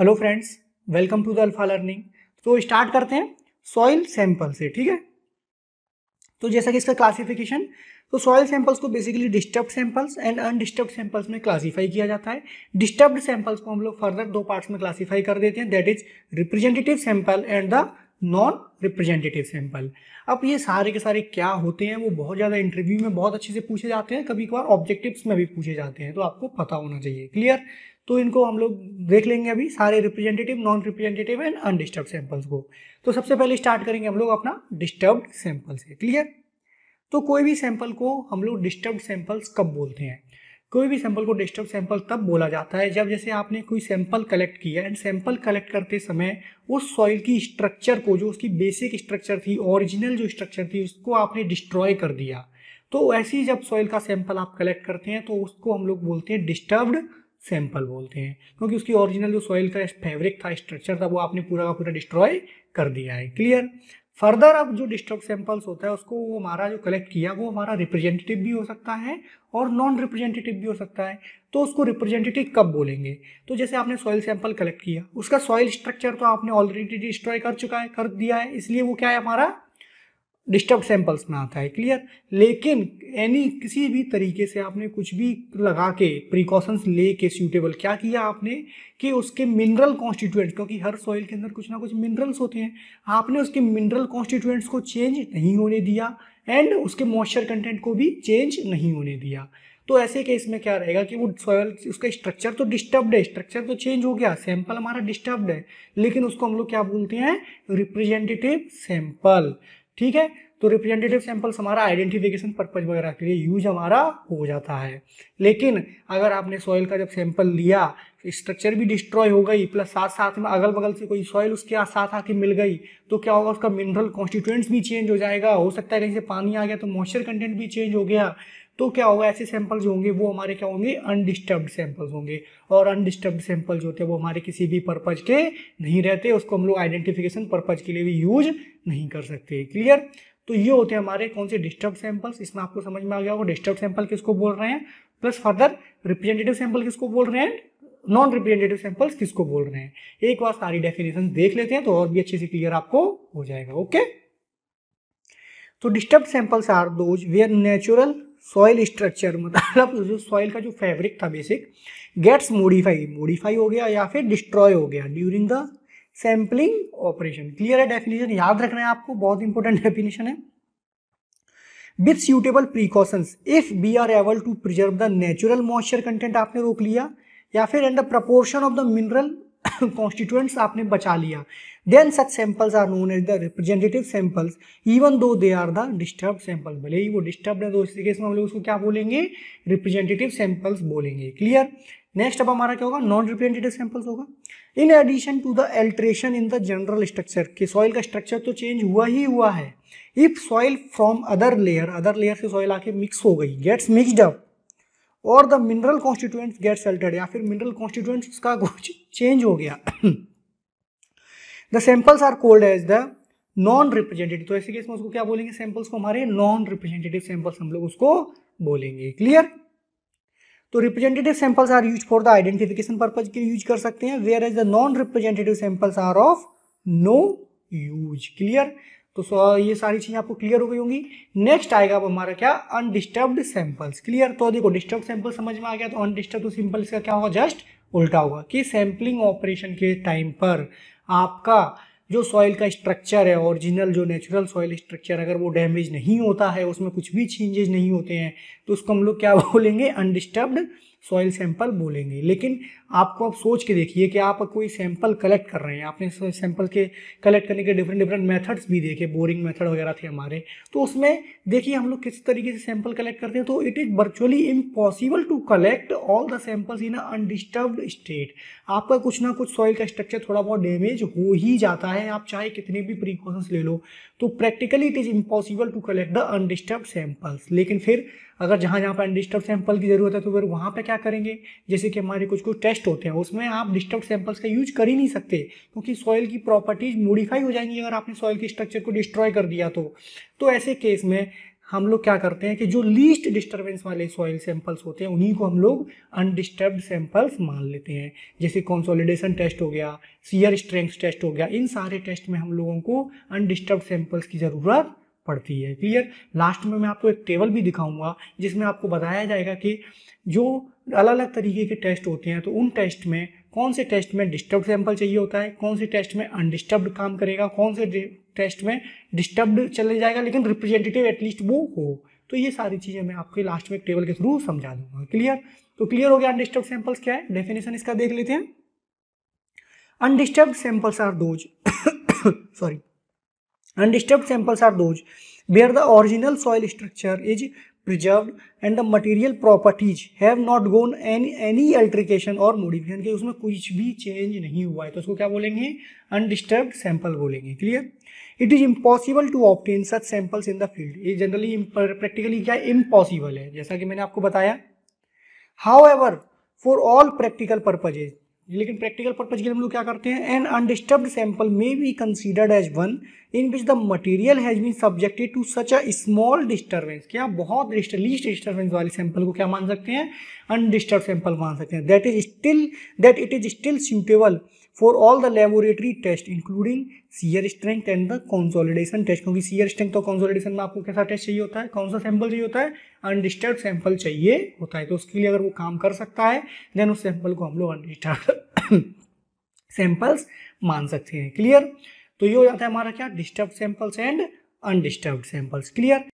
hello friends welcome to the Alpha Learning तो start करते हैं सॉइल सैंपल से ठीक है तो जैसा कि इसका क्लासिफिकेशन तो सॉइल सैंपल्स को basically disturb samples and undisturb samples में क्लासिफाई किया जाता है डिस्टर्ब्ड सैंपल्स को हम लोग फर्दर दो पार्ट्स में क्लासिफाई कर देते हैं that is representative sample and the non representative sample अब ये सारे के सारे क्या होते हैं वो बहुत ज़्यादा इंटरव्यू में बहुत अच्छे से पूछे जाते हैं कभी कभार ऑब्जेक्टिव्स में भी पूछे जाते हैं तो आपको पता होना चाहिए क्लियर तो इनको हम लोग देख लेंगे अभी सारे representative non representative and undisturb samples को तो सबसे पहले स्टार्ट करेंगे हम लोग अपना डिस्टर्ब सैंपल से क्लियर तो कोई भी सैंपल को हम लोग डिस्टर्ब सैंपल्स कब बोलते हैं कोई भी सैंपल को डिस्टर्ब सैंपल तब बोला जाता है जब जैसे आपने कोई सैंपल कलेक्ट किया एंड सैंपल कलेक्ट करते समय उस सॉइल की स्ट्रक्चर को जो उसकी बेसिक स्ट्रक्चर थी ओरिजिनल जो स्ट्रक्चर थी उसको आपने डिस्ट्रॉय कर दिया तो ऐसी जब सॉइल का सैंपल आप कलेक्ट करते हैं तो उसको हम लोग बोलते हैं डिस्टर्ब्ड सैंपल बोलते हैं क्योंकि उसकी ओरिजिनल जो सॉइल का फैब्रिक था स्ट्रक्चर था वो आपने पूरा का पूरा डिस्ट्रॉय कर दिया है क्लियर फर्दर अब जो डिस्ट्रक्ट सैंपल्स होता है उसको वो हमारा जो कलेक्ट किया वो हमारा रिप्रेजेंटेटिव भी हो सकता है और नॉन रिप्रेजेंटेटिव भी हो सकता है तो उसको रिप्रेजेंटेटिव कब बोलेंगे तो जैसे आपने सॉइल सैंपल कलेक्ट किया उसका सॉइल स्ट्रक्चर तो आपने ऑलरेडी डिस्ट्रॉय कर चुका है कर दिया है इसलिए वो क्या है हमारा डिस्टर्ब सैंपल्स में आता है क्लियर लेकिन एनी किसी भी तरीके से आपने कुछ भी लगा के प्रिकॉशंस ले के सूटेबल क्या किया आपने कि उसके मिनरल कॉन्स्टिट्यूएंट्स क्योंकि हर सॉइल के अंदर कुछ ना कुछ मिनरल्स होते हैं आपने उसके मिनरल कॉन्स्टिट्यूएंट्स को चेंज नहीं होने दिया एंड उसके मॉइस्चर कंटेंट को भी चेंज नहीं होने दिया तो ऐसे केस में क्या रहेगा कि वो सॉयल उसका स्ट्रक्चर तो डिस्टर्ब्ड है स्ट्रक्चर तो चेंज हो गया सैंपल हमारा डिस्टर्ब्ड है लेकिन उसको हम लोग क्या बोलते हैं रिप्रेजेंटेटिव सैंपल ठीक है तो रिप्रेजेंटेटिव सैंपल्स हमारा आइडेंटिफिकेशन पर्पज वगैरह के लिए यूज हमारा हो जाता है लेकिन अगर आपने सॉइल का जब सैंपल लिया स्ट्रक्चर भी डिस्ट्रॉय हो गई प्लस साथ साथ में अगल बगल से कोई सॉइल उसके साथ आके मिल गई तो क्या होगा उसका मिनरल कॉन्स्टिट्यूएंट्स भी चेंज हो जाएगा हो सकता है कहीं से पानी आ गया तो मॉइस्चर कंटेंट भी चेंज हो गया तो क्या होगा ऐसे सैंपल जो होंगे वो हमारे क्या होंगे अनडिस्टर्ब सैंपल्स होंगे और अनडिस्टर्ब सैंपल जो होते हैं वो हमारे किसी भी पर्पज के नहीं रहते उसको हम लोग आइडेंटिफिकेशन पर्पज के लिए भी यूज नहीं कर सकते क्लियर तो ये होते हैं हमारे कौन से डिस्टर्ब सैंपल्स इसमें आपको समझ में आ गया होगा डिस्टर्ब सैंपल किसको बोल रहे हैं प्लस फर्दर रिप्रेजेंटेटिव सैंपल किसको बोल रहे हैं नॉन रिप्रेजेंटेटिव सैंपल्स किसको बोल रहे हैं एक बार सारी डेफिनेशन देख लेते हैं तो और भी अच्छे से क्लियर आपको हो जाएगा ओके तो disturb samples are those where natural soil structure मतलब सॉइल का जो फैब्रिक था बेसिक गेट्स मोडिफाई मोडिफाई हो गया या फिर डिस्ट्रॉय हो गया during the sampling operation clear है डेफिनेशन याद रखना है आपको बहुत इंपॉर्टेंट डेफिनेशन है with suitable precaution if we are able to preserve the natural moisture content आपने रोक लिया या फिर and the proportion of the mineral constituents आपने बचा लिया then such samples are known as the representative samples even though they are the disturb sample भले ही वो डिस्टर्ब है तो इस केस में हम लोग उसको क्या बोलेंगे रिप्रेजेंटेटिव सैंपल्स बोलेंगे क्लियर नेक्स्ट अब हमारा क्या होगा नॉन रिप्रेजेंटेटिव सैंपल्स होगा in addition to the alteration in the general structure कि सॉइल का स्ट्रक्चर तो चेंज हुआ ही हुआ है if soil from other layer other layer से सॉइल आके मिक्स हो गई गेट्स मिक्सड अप और the mineral constituent get salted या फिर मिनरल कॉन्स्टिट्यूएंट का कुछ चेंज हो गया the samples are cold as the non representative तो ऐसे केस में उसको क्या बोलेंगे सैंपल्स को हमारे नॉन रिप्रेजेंटेटिव सैंपल्स हम लोग उसको बोलेंगे क्लियर तो representative samples are use for the identification purpose के यूज कर सकते हैं whereas the non representative samples are of no use clear तो ये सारी चीज़ें आपको क्लियर हो गई होंगी नेक्स्ट आएगा अब हमारा क्या अनडिस्टर्ब्ड सैंपल्स क्लियर तो देखो डिस्टर्ब सैंपल समझ में आ गया तो अनडिस्टर्ब तो सिंपल इसका क्या होगा जस्ट उल्टा होगा कि सैम्पलिंग ऑपरेशन के टाइम पर आपका जो सॉइल का स्ट्रक्चर है ओरिजिनल जो नेचुरल सॉइल स्ट्रक्चर अगर वो डैमेज नहीं होता है उसमें कुछ भी चेंजेज नहीं होते हैं तो उसको हम लोग क्या बोलेंगे अनडिस्टर्ब्ड सॉइल सैंपल बोलेंगे लेकिन आपको आप सोच के देखिए कि आप कोई सैंपल कलेक्ट कर रहे हैं आपने सैंपल के कलेक्ट करने के डिफरेंट डिफरेंट मेथड्स भी देखे बोरिंग मेथड वगैरह थे हमारे तो उसमें देखिए हम लोग किस तरीके से सैंपल कलेक्ट करते हैं तो it is virtually impossible to collect all the samples in undisturb state आपका कुछ ना कुछ सॉइल का स्ट्रक्चर थोड़ा बहुत डैमेज हो ही जाता है आप चाहे कितने भी प्रिकॉशंस ले लो तो practically it is impossible to collect the undisturb samples लेकिन फिर अगर जहाँ जहाँ पर अनडिस्टर्ब सैंपल की ज़रूरत है तो फिर वहाँ पर क्या करेंगे जैसे कि हमारे कुछ कुछ टेस्ट होते हैं उसमें आप डिस्टर्ब सैंपल्स का यूज कर ही नहीं सकते क्योंकि सॉयल की प्रॉपर्टीज़ मॉडिफाई हो जाएंगी अगर आपने सॉयल की स्ट्रक्चर को डिस्ट्रॉय कर दिया तो, तो ऐसे केस में हम लोग क्या करते हैं कि जो लीस्ट डिस्टर्बेंस वाले सॉइल सैंपल्स होते हैं उन्हीं को हम लोग अनडिस्टर्ब सैंपल्स मान लेते हैं जैसे कॉन्सोलिडेशन टेस्ट हो गया सीयर स्ट्रेंथ टेस्ट हो गया इन सारे टेस्ट में हम लोगों को अनडिस्टर्ब सैंपल्स की ज़रूरत पड़ती है क्लियर तो लास्ट में मैं आपको एक टेबल भी दिखाऊंगा जिसमें आपको बताया जाएगा कि जो अलग अलग तरीके के टेस्ट होते हैं तो उन टेस्ट में कौन से टेस्ट में डिस्टर्ब सैंपल चाहिए होता है कौन से टेस्ट में अनडिस्टर्ब काम करेगा कौन से टेस्ट में डिस्टर्ब चले जाएगा लेकिन रिप्रेजेंटेटिव एटलीस्ट वो हो तो ये सारी चीज़ें मैं आपके लास्ट में एक टेबल के थ्रू समझा दूंगा क्लियर तो क्लियर हो गया अनडिस्टर्ब सैंपल्स क्या है डेफिनेशन इसका देख लेते हैं undisturb samples are those sorry Undisturbed samples are those where the original soil structure is preserved and the material properties have not gone any any alteration or modification के उसमें कुछ भी change नहीं हुआ है तो उसको क्या बोलेंगे undisturbed sample बोलेंगे clear it is impossible to obtain such samples in the field ये जनरली प्रैक्टिकली क्या इम्पॉसिबल है जैसा कि मैंने आपको बताया however for all practical purposes लेकिन प्रैक्टिकल पर्पज के लिए हम लोग क्या करते हैं an undisturbed sample may be considered as one in which the material has been subjected to such a small disturbance क्या बहुत लीस्ट डिस्टर्बेंस वाले सैंपल को क्या मान सकते हैं अनडिस्टर्ब सैंपल मान सकते हैं that is still that it is still suitable for all the laboratory test including shear strength and the consolidation test क्योंकि सीयर स्ट्रेंथ और कंसोलिडेशन में आपको कैसा टेस्ट चाहिए होता है कौन सा सैंपल चाहिए होता है अनडिस्टर्ब सैंपल चाहिए होता है तो उसके लिए अगर वो काम कर सकता है देन उस सैंपल को हम लोग अनडिस्टर्ब सैंपल्स मान सकते हैं क्लियर तो ये हो जाता है हमारा क्या disturb samples and undisturb samples clear